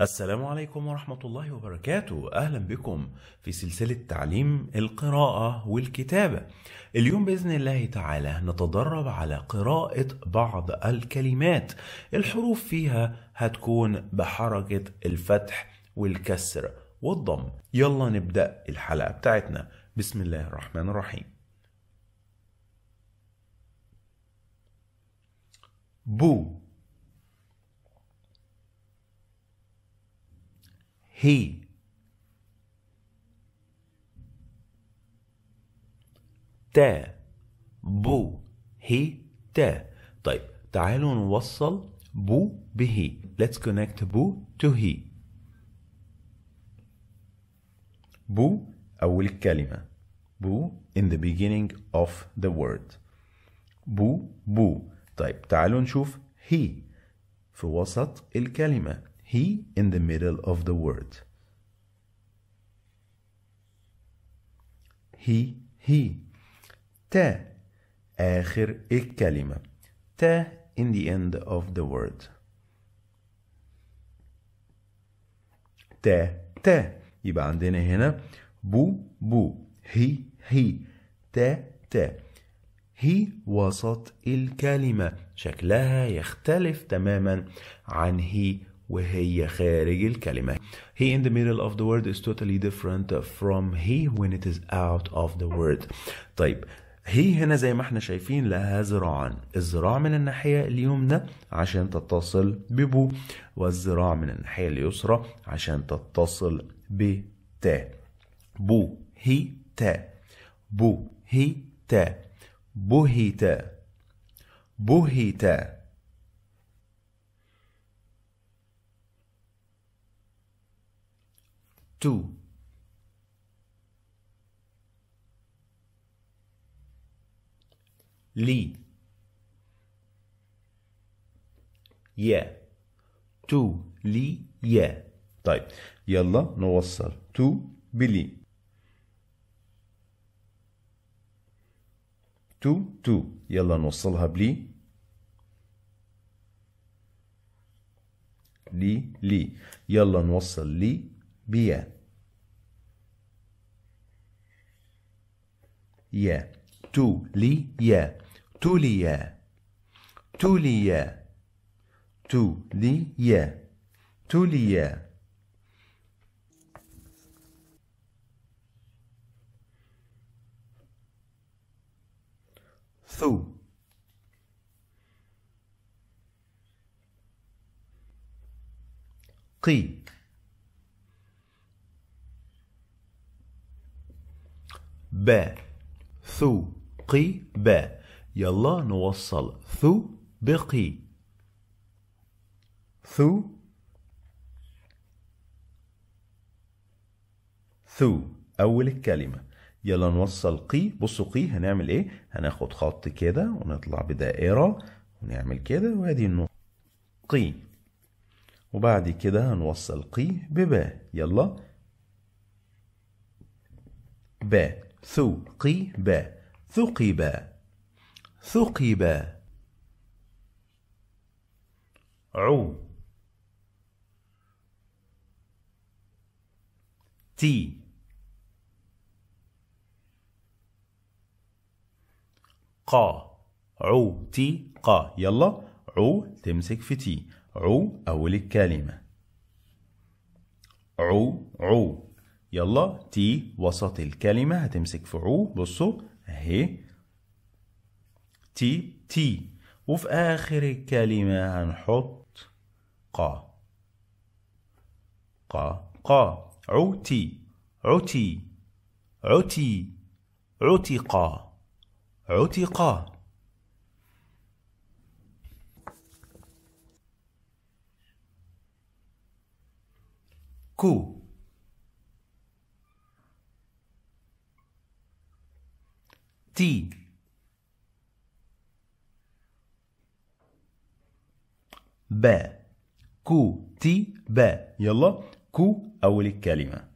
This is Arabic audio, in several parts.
السلام عليكم ورحمة الله وبركاته أهلا بكم في سلسلة تعليم القراءة والكتابة اليوم بإذن الله تعالى نتدرب على قراءة بعض الكلمات الحروف فيها هتكون بحركة الفتح والكسر والضم يلا نبدأ الحلقة بتاعتنا بسم الله الرحمن الرحيم بو هي تا بو هي تا طيب تعالوا نوصل بو بهي let's connect بو to he بو أول كلمة بو in the beginning of the word بو بو طيب تعالوا نشوف هي في وسط الكلمة he in the middle of the word. he he تا آخر الكلمة تا in the end of the word تا تا يبقى عندنا هنا بو بو هي هي تا تا هي وسط الكلمة شكلها يختلف تماما عن هي وهي خارج الكلمة. He in the middle of the word is totally different from he when it is out of the word. طيب هي هنا زي ما احنا شايفين لها ذراعان الذراع من الناحية اليمنى عشان تتصل ببو والذراع من الناحية اليسرى عشان تتصل بتا بو هي تا بو هي تا بو بو هي تا هي تا. 2 لي يا تو لي يا طيب يلا نوصل تو بلي تو تو يلا نوصلها بلي لي لي يلا نوصل لي بيا يا تو لي يا تو لي يا تو لي يا تو لي يا تو لي يا ثو قي ب ثو قي ب يلا نوصل ثو بقي ثو ثو أول الكلمة يلا نوصل قي بصوا قي هنعمل ايه هناخد خط كده ونطلع بدائرة ونعمل كده وادي النقطة قي وبعد كده هنوصل قي بباء يلا باء ثقب ثقب ثقب عو تي قا عو تي قا يلا عو تمسك في تي عو أول الكلمة عو عو يلا تي وسط الكلمة هتمسك في عو بصوا اهي تي تي وفي آخر الكلمة هنحط قا قا قا عوتي عوتي عتي عتقا عتقا كو تي با كو تي با يلا كو أول الكلمة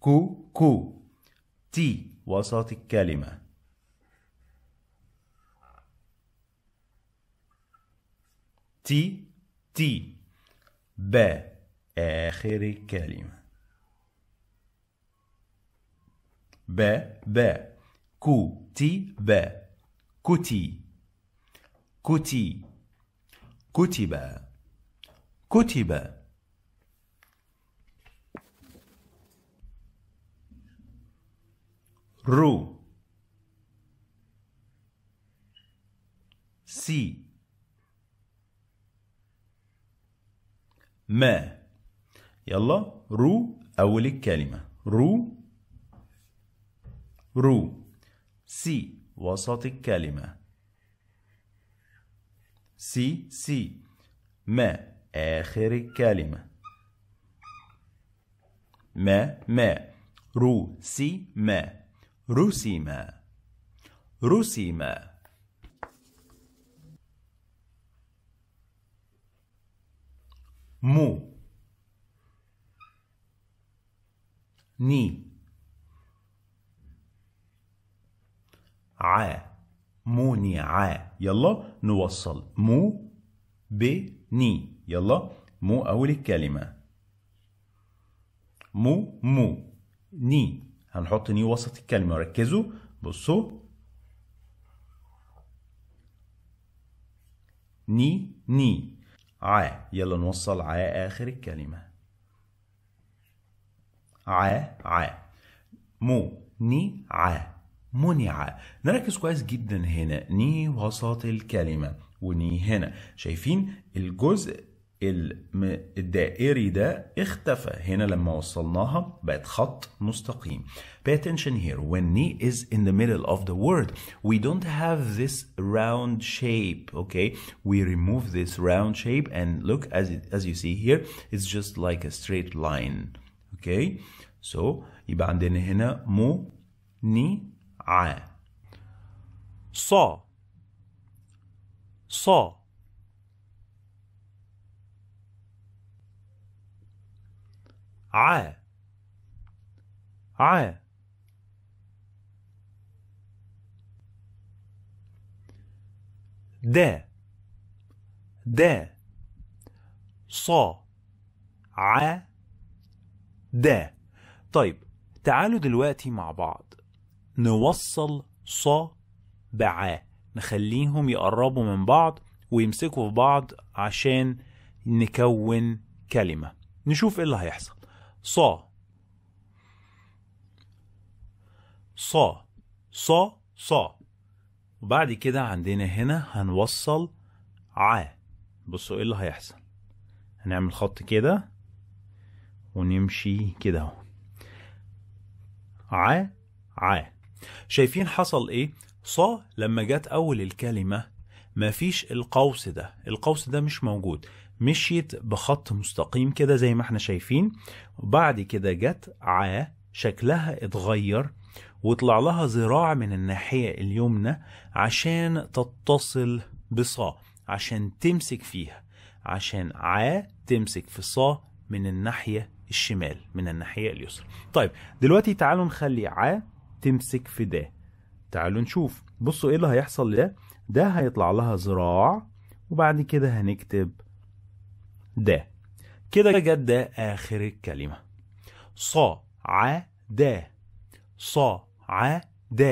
كو كو تي وسط الكلمة تي تي با آخر الكلمة تي ب كوتي كوتي كتب كتب رو سي ما يلا رو أول الكلمة رو رو سي وسط الكلمة سي سي ما آخر الكلمة ما ما رو سي ما رسم ما مو ني ع موني ع يلا نوصل مو ب ني يلا مو أول الكلمة مو مو ني هنحط ني وسط الكلمة ركزوا بصوا ني ني ع يلا نوصل ع آخر الكلمة ع ع مو ني ع منع نركز كويس جدا هنا ني وسط الكلمة وني هنا شايفين الجزء الدائري ده اختفى هنا لما وصلناها بقت خط مستقيم pay attention here when knee is in the middle of the word we don't have this round shape okay we remove this round shape and look as it, as you see here it's just like a straight line okay so يبقى عندنا هنا مو ني ع ص ص ع ع د د ص ع د طيب تعالوا دلوقتي مع بعض نوصل ص بعاء نخليهم يقربوا من بعض ويمسكوا في بعض عشان نكون كلمة نشوف ايه اللي هيحصل ص ص ص ص وبعد كده عندنا هنا هنوصل ع بصوا ايه اللي هيحصل هنعمل خط كده ونمشي كده اهو ع ع شايفين حصل ايه ص لما جت اول الكلمه ما فيش القوس ده القوس ده مش موجود مشيت بخط مستقيم كده زي ما احنا شايفين وبعد كده جت ع شكلها اتغير وطلع لها ذراع من الناحية اليمنى عشان تتصل بصا عشان تمسك فيها عشان ع تمسك في صا من الناحية الشمال من الناحية اليسرى طيب دلوقتي تعالوا نخلي ع تمسك في ده تعالوا نشوف بصوا ايه اللي هيحصل لده ده هيطلع لها ذراع وبعد كده هنكتب ده كده جت ده اخر الكلمه ص ع د ص ع د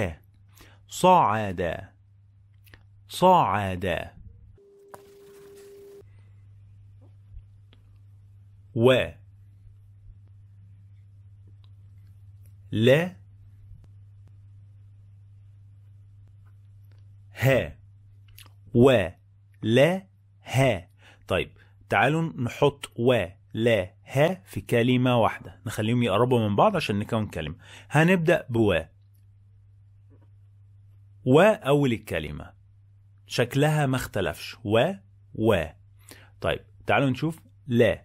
ع د و لا ها و لا ها طيب تعالوا نحط و لا ها في كلمة واحدة نخليهم يقربوا من بعض عشان نكون كلمة هنبدأ بوا و أول الكلمة شكلها ما اختلفش و و طيب تعالوا نشوف لا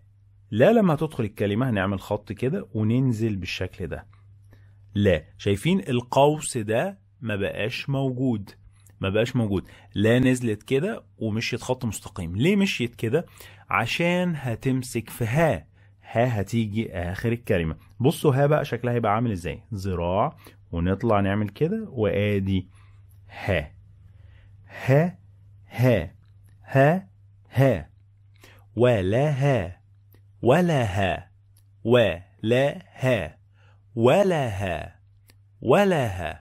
لا لما تدخل الكلمة هنعمل خط كده وننزل بالشكل ده لا شايفين القوس ده ما بقاش موجود ما بقاش موجود لا نزلت كده ومشيت خط مستقيم ليه مشيت كده عشان هتمسك في ها ها هتيجي اخر الكلمه بصوا ها بقى شكلها هيبقى عامل ازاي ذراع ونطلع نعمل كده وادي ها ها ها ها ها ولا ها ولا ها ولا ها ولا ها ولا ها